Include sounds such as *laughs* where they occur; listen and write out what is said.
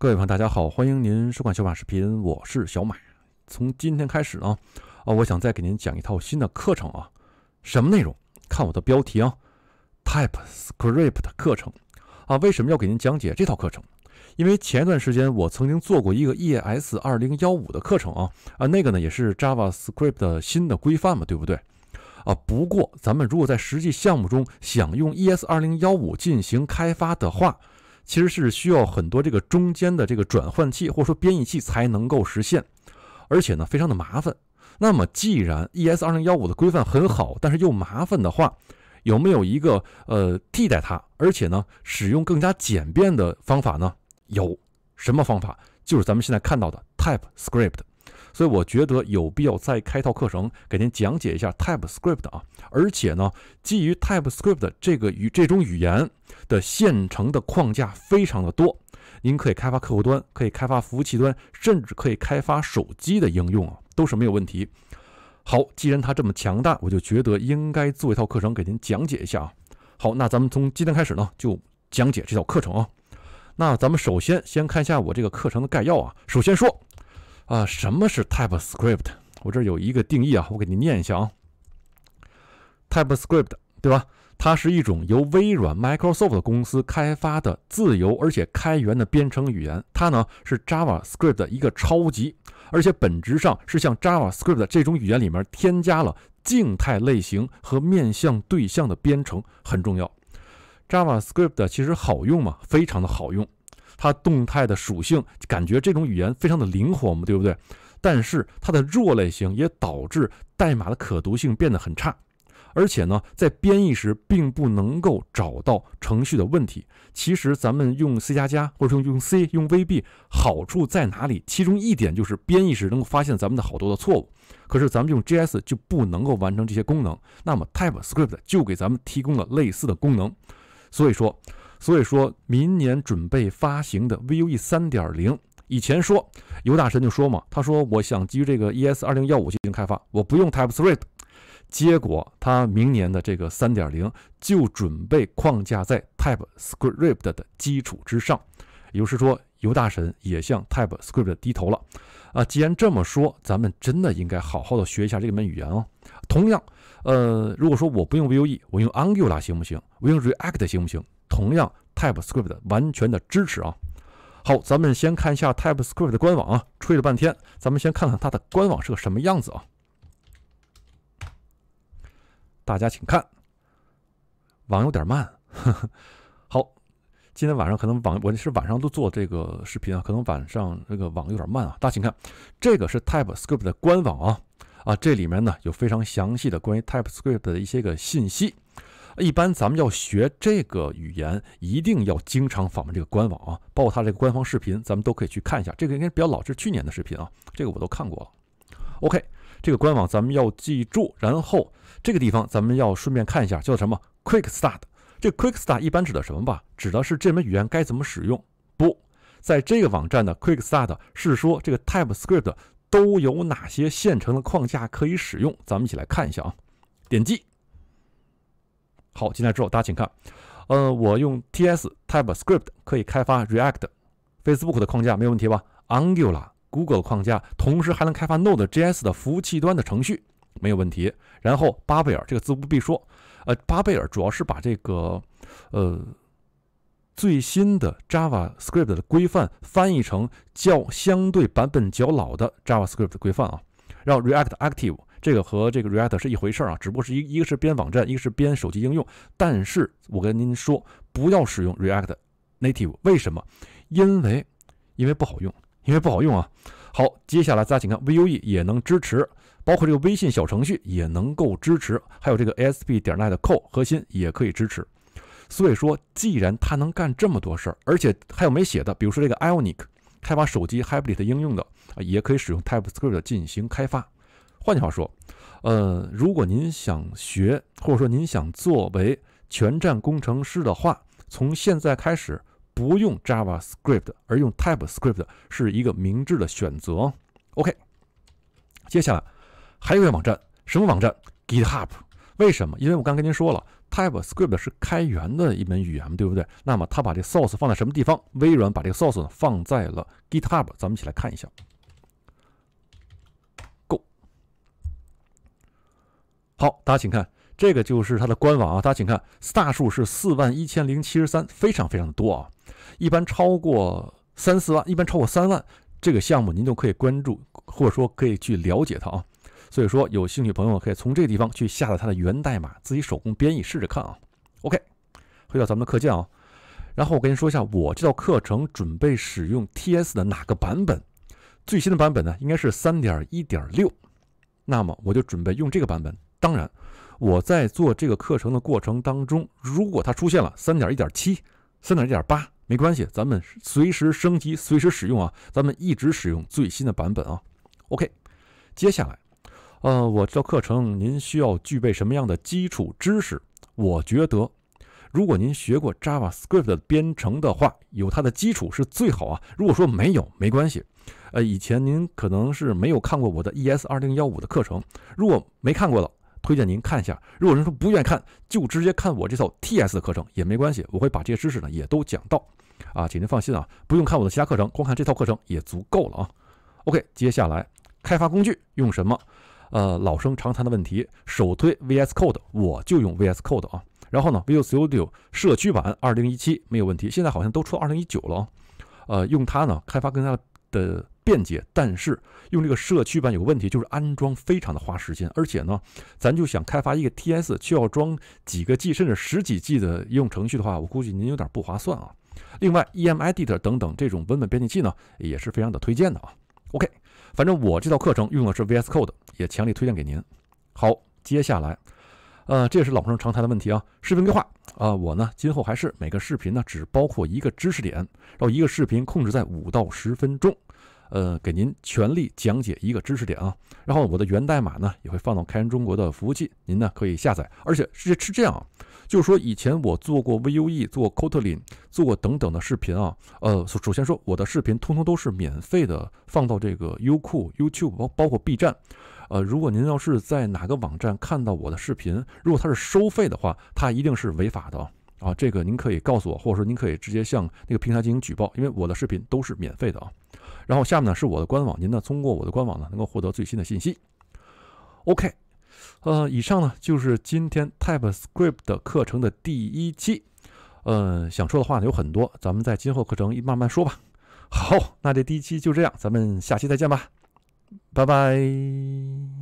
各位朋友，大家好，欢迎您收看小马视频，我是小马。从今天开始呢，啊，我想再给您讲一套新的课程啊。什么内容？看我的标题啊，TypeScript 的课程啊。为什么要给您讲解这套课程？因为前一段时间我曾经做过一个 ES2015 的课程啊，啊，那个呢也是 JavaScript 的新的规范嘛，对不对？啊，不过咱们如果在实际项目中想用 ES2015 进行开发的话，其实是需要很多这个中间的这个转换器或者说编译器才能够实现，而且呢非常的麻烦。那么既然 ES2015 的规范很好，但是又麻烦的话，有没有一个呃替代它，而且呢使用更加简便的方法呢？有什么方法？就是咱们现在看到的 TypeScript。所以我觉得有必要再开套课程给您讲解一下 TypeScript 啊，而且呢，基于 TypeScript 这个语这种语言的现成的框架非常的多，您可以开发客户端，可以开发服务器端，甚至可以开发手机的应用啊，都是没有问题。好，既然它这么强大，我就觉得应该做一套课程给您讲解一下啊。好，那咱们从今天开始呢，就讲解这套课程啊。那咱们首先先看一下我这个课程的概要啊，首先说。啊，什么是 TypeScript？我这有一个定义啊，我给您念一下啊。TypeScript 对吧？它是一种由微软 Microsoft 公司开发的自由而且开源的编程语言。它呢是 JavaScript 的一个超级，而且本质上是像 JavaScript 这种语言里面添加了静态类型和面向对象的编程，很重要。JavaScript 其实好用嘛？非常的好用。它动态的属性，感觉这种语言非常的灵活嘛，对不对？但是它的弱类型也导致代码的可读性变得很差，而且呢，在编译时并不能够找到程序的问题。其实咱们用 C 加加，或者说用用 C、用 VB，好处在哪里？其中一点就是编译时能够发现咱们的好多的错误。可是咱们用 JS 就不能够完成这些功能。那么 TypeScript 就给咱们提供了类似的功能。所以说。所以说，明年准备发行的 Vue 3.0，以前说尤大神就说嘛，他说我想基于这个 ES 2015进行开发，我不用 TypeScript。结果他明年的这个3.0就准备框架在 TypeScript 的基础之上，也就是说尤大神也向 TypeScript 低头了啊！既然这么说，咱们真的应该好好的学一下这门语言哦。同样，呃，如果说我不用 Vue，我用 Angular 行不行？我用 React 行不行？同样，TypeScript 的完全的支持啊。好，咱们先看一下 TypeScript 的官网啊。吹了半天，咱们先看看它的官网是个什么样子啊。大家请看，网有点慢。呵 *laughs* 呵好，今天晚上可能网，我是晚上都做这个视频啊，可能晚上这个网有点慢啊。大家请看，这个是 TypeScript 的官网啊。啊，这里面呢有非常详细的关于 TypeScript 的一些个信息。一般咱们要学这个语言，一定要经常访问这个官网啊，包括它这个官方视频，咱们都可以去看一下。这个应该比较老，是去年的视频啊，这个我都看过了。OK，这个官网咱们要记住，然后这个地方咱们要顺便看一下，叫什么？Quick Start。这 Quick Start 一般指的什么吧？指的是这门语言该怎么使用？不，在这个网站的 Quick Start 是说这个 TypeScript 都有哪些现成的框架可以使用？咱们一起来看一下啊，点击。好，进来之后，大家请看，呃，我用 T S Type Script 可以开发 React、Facebook 的框架，没有问题吧？Angular、Google 框架，同时还能开发 Node J S 的服务器端的程序，没有问题。然后，巴贝尔这个自不必说，呃，巴贝尔主要是把这个呃最新的 JavaScript 的规范翻译成较相对版本较老的 JavaScript 规范啊，让 React Active。这个和这个 React 是一回事儿啊，只不过是一一个是编网站，一个是编手机应用。但是我跟您说，不要使用 React Native，为什么？因为因为不好用，因为不好用啊。好，接下来大家请看 Vue 也能支持，包括这个微信小程序也能够支持，还有这个 ASP .NET Core 核心也可以支持。所以说，既然它能干这么多事儿，而且还有没写的，比如说这个 Ionic 开发手机 Hybrid 应用的，啊，也可以使用 TypeScript 进行开发。换句话说，呃，如果您想学，或者说您想作为全站工程师的话，从现在开始不用 JavaScript，而用 TypeScript 是一个明智的选择。OK，接下来还有一个网站，什么网站？GitHub。为什么？因为我刚跟您说了，TypeScript 是开源的一门语言，对不对？那么他把这 source 放在什么地方？微软把这个 source 放在了 GitHub。咱们一起来看一下。好，大家请看，这个就是它的官网啊。大家请看，大数是四万一千零七十三，非常非常的多啊。一般超过三四万，一般超过三万，这个项目您就可以关注，或者说可以去了解它啊。所以说，有兴趣朋友可以从这个地方去下载它的源代码，自己手工编译，试着看啊。OK，回到咱们的课件啊。然后我跟您说一下，我这道课程准备使用 TS 的哪个版本？最新的版本呢，应该是三点一点六，那么我就准备用这个版本。当然，我在做这个课程的过程当中，如果它出现了三点一点七、三点一点八，没关系，咱们随时升级，随时使用啊，咱们一直使用最新的版本啊。OK，接下来，呃，我这课程您需要具备什么样的基础知识？我觉得，如果您学过 JavaScript 编程的话，有它的基础是最好啊。如果说没有，没关系，呃，以前您可能是没有看过我的 ES 二零幺五的课程，如果没看过的。推荐您看一下，如果人说不愿意看，就直接看我这套 T S 的课程也没关系，我会把这些知识呢也都讲到，啊，请您放心啊，不用看我的其他课程，光看这套课程也足够了啊。OK，接下来开发工具用什么？呃，老生常谈的问题，首推 V S Code，我就用 V S Code 啊。然后呢，Visual Studio 社区版二零一七没有问题，现在好像都出二零一九了啊，呃，用它呢开发更加的。便捷，但是用这个社区版有个问题，就是安装非常的花时间，而且呢，咱就想开发一个 TS，却要装几个 G 甚至十几 G 的应用程序的话，我估计您有点不划算啊。另外，EMEdit 等等这种文本编辑器呢，也是非常的推荐的啊。OK，反正我这套课程用的是 VS Code，也强力推荐给您。好，接下来，呃，这也是老生常谈的问题啊，视频规划啊，我呢今后还是每个视频呢只包括一个知识点，然后一个视频控制在五到十分钟。呃，给您全力讲解一个知识点啊，然后我的源代码呢也会放到开源中国的服务器，您呢可以下载。而且是是这样，啊，就是说以前我做过 Vue，做 Kotlin，做过等等的视频啊。呃，首先说我的视频通通都是免费的，放到这个优酷、YouTube 包包括 B 站。呃，如果您要是在哪个网站看到我的视频，如果它是收费的话，它一定是违法的啊。这个您可以告诉我，或者说您可以直接向那个平台进行举报，因为我的视频都是免费的啊。然后下面呢是我的官网，您呢通过我的官网呢能够获得最新的信息。OK，呃，以上呢就是今天 TypeScript 的课程的第一期。呃，想说的话呢有很多，咱们在今后课程慢慢说吧。好，那这第一期就这样，咱们下期再见吧，拜拜。